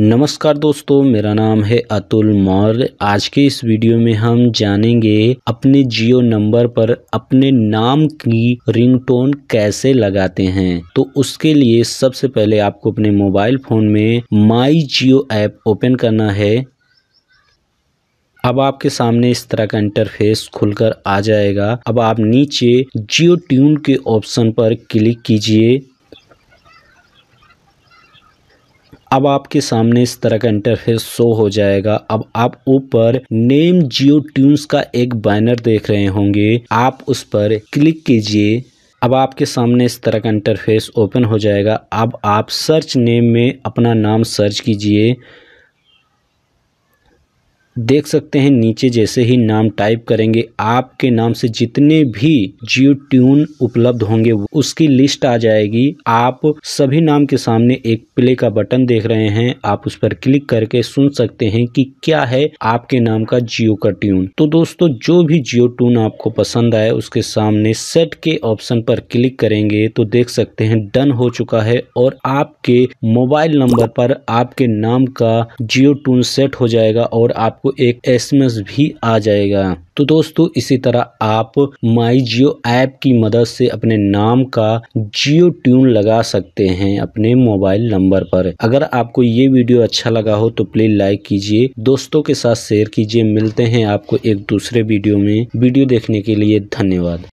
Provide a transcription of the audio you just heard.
नमस्कार दोस्तों मेरा नाम है अतुल मौर्य आज के इस वीडियो में हम जानेंगे अपने जियो नंबर पर अपने नाम की रिंगटोन कैसे लगाते हैं तो उसके लिए सबसे पहले आपको अपने मोबाइल फोन में माई जियो ऐप ओपन करना है अब आपके सामने इस तरह का इंटरफेस खुलकर आ जाएगा अब आप नीचे जियो ट्यून के ऑप्शन पर क्लिक कीजिए अब आपके सामने इस तरह का इंटरफेस शो हो जाएगा अब आप ऊपर नेम जियो ट्यून्स का एक बैनर देख रहे होंगे आप उस पर क्लिक कीजिए अब आपके सामने इस तरह का इंटरफेस ओपन हो जाएगा अब आप सर्च नेम में अपना नाम सर्च कीजिए देख सकते हैं नीचे जैसे ही नाम टाइप करेंगे आपके नाम से जितने भी जियो ट्यून उपलब्ध होंगे उसकी लिस्ट आ जाएगी आप सभी नाम के सामने एक प्ले का बटन देख रहे हैं आप उस पर क्लिक करके सुन सकते हैं कि क्या है आपके नाम का जियो का ट्यून तो दोस्तों जो भी जियो ट्यून आपको पसंद आए उसके सामने सेट के ऑप्शन पर क्लिक करेंगे तो देख सकते हैं डन हो चुका है और आपके मोबाइल नंबर पर आपके नाम का जियो ट्यून सेट हो जाएगा और आपको आपको एक एसएमएस भी आ जाएगा तो दोस्तों इसी तरह आप माई जियो ऐप की मदद से अपने नाम का जियो ट्यून लगा सकते हैं अपने मोबाइल नंबर पर अगर आपको ये वीडियो अच्छा लगा हो तो प्लीज लाइक कीजिए दोस्तों के साथ शेयर कीजिए मिलते हैं आपको एक दूसरे वीडियो में वीडियो देखने के लिए धन्यवाद